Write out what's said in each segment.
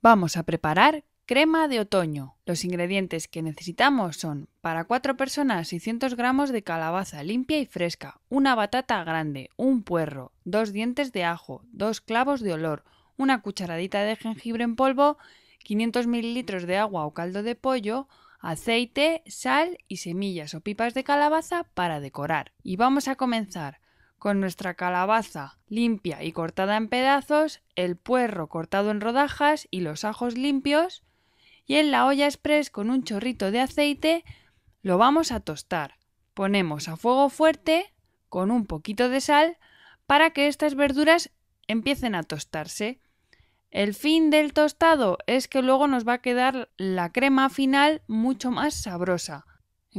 Vamos a preparar crema de otoño. Los ingredientes que necesitamos son para cuatro personas 600 gramos de calabaza limpia y fresca, una batata grande, un puerro, dos dientes de ajo, dos clavos de olor, una cucharadita de jengibre en polvo, 500 mililitros de agua o caldo de pollo, aceite, sal y semillas o pipas de calabaza para decorar. Y vamos a comenzar con nuestra calabaza limpia y cortada en pedazos, el puerro cortado en rodajas y los ajos limpios, y en la olla express con un chorrito de aceite lo vamos a tostar. Ponemos a fuego fuerte con un poquito de sal para que estas verduras empiecen a tostarse. El fin del tostado es que luego nos va a quedar la crema final mucho más sabrosa.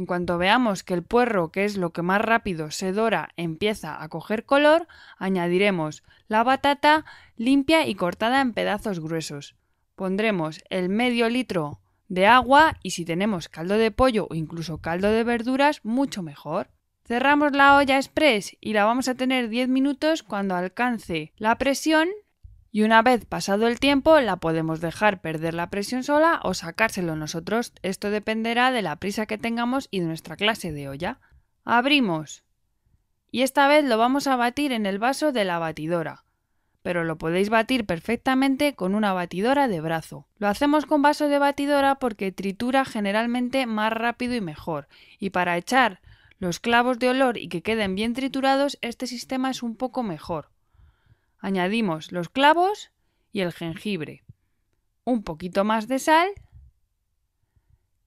En cuanto veamos que el puerro, que es lo que más rápido se dora, empieza a coger color, añadiremos la batata limpia y cortada en pedazos gruesos. Pondremos el medio litro de agua y si tenemos caldo de pollo o incluso caldo de verduras, mucho mejor. Cerramos la olla express y la vamos a tener 10 minutos cuando alcance la presión y una vez pasado el tiempo, la podemos dejar perder la presión sola o sacárselo nosotros. Esto dependerá de la prisa que tengamos y de nuestra clase de olla. Abrimos. Y esta vez lo vamos a batir en el vaso de la batidora. Pero lo podéis batir perfectamente con una batidora de brazo. Lo hacemos con vaso de batidora porque tritura generalmente más rápido y mejor. Y para echar los clavos de olor y que queden bien triturados, este sistema es un poco mejor añadimos los clavos y el jengibre, un poquito más de sal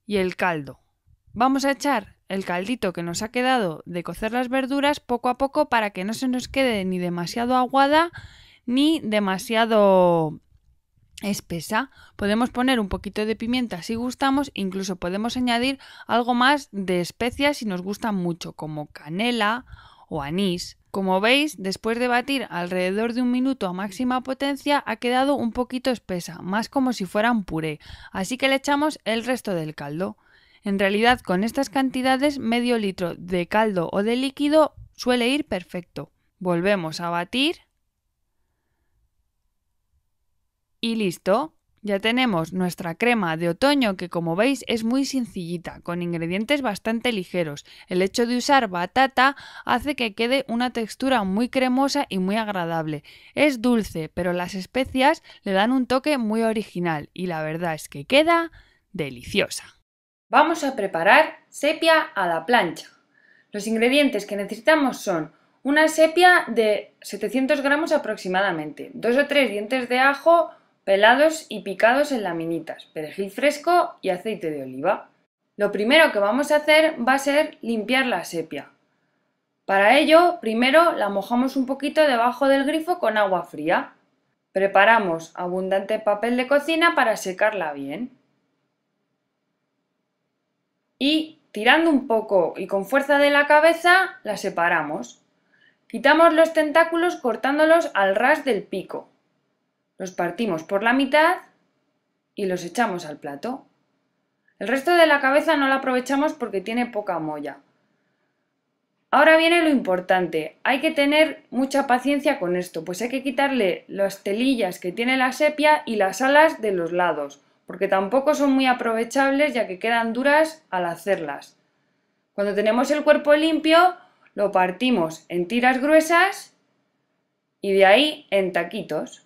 y el caldo. Vamos a echar el caldito que nos ha quedado de cocer las verduras poco a poco para que no se nos quede ni demasiado aguada ni demasiado espesa. Podemos poner un poquito de pimienta si gustamos, incluso podemos añadir algo más de especias si nos gustan mucho, como canela o anís. Como veis, después de batir alrededor de un minuto a máxima potencia, ha quedado un poquito espesa, más como si fuera un puré, así que le echamos el resto del caldo. En realidad, con estas cantidades, medio litro de caldo o de líquido suele ir perfecto. Volvemos a batir. Y listo. Ya tenemos nuestra crema de otoño que como veis es muy sencillita, con ingredientes bastante ligeros. El hecho de usar batata hace que quede una textura muy cremosa y muy agradable. Es dulce, pero las especias le dan un toque muy original y la verdad es que queda deliciosa. Vamos a preparar sepia a la plancha. Los ingredientes que necesitamos son una sepia de 700 gramos aproximadamente, dos o tres dientes de ajo, pelados y picados en laminitas, perejil fresco y aceite de oliva. Lo primero que vamos a hacer va a ser limpiar la sepia. Para ello, primero la mojamos un poquito debajo del grifo con agua fría. Preparamos abundante papel de cocina para secarla bien. Y tirando un poco y con fuerza de la cabeza la separamos. Quitamos los tentáculos cortándolos al ras del pico. Los partimos por la mitad y los echamos al plato. El resto de la cabeza no la aprovechamos porque tiene poca molla. Ahora viene lo importante, hay que tener mucha paciencia con esto, pues hay que quitarle las telillas que tiene la sepia y las alas de los lados, porque tampoco son muy aprovechables ya que quedan duras al hacerlas. Cuando tenemos el cuerpo limpio, lo partimos en tiras gruesas y de ahí en taquitos.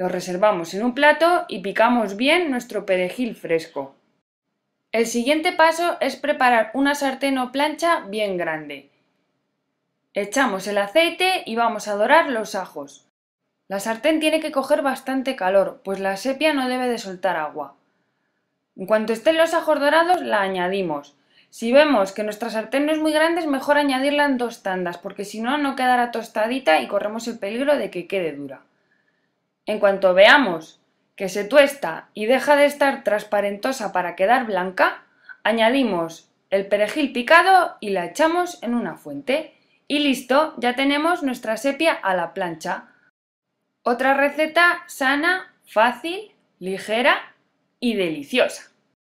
Lo reservamos en un plato y picamos bien nuestro perejil fresco. El siguiente paso es preparar una sartén o plancha bien grande. Echamos el aceite y vamos a dorar los ajos. La sartén tiene que coger bastante calor, pues la sepia no debe de soltar agua. En cuanto estén los ajos dorados, la añadimos. Si vemos que nuestra sartén no es muy grande, es mejor añadirla en dos tandas, porque si no, no quedará tostadita y corremos el peligro de que quede dura. En cuanto veamos que se tuesta y deja de estar transparentosa para quedar blanca, añadimos el perejil picado y la echamos en una fuente. Y listo, ya tenemos nuestra sepia a la plancha. Otra receta sana, fácil, ligera y deliciosa.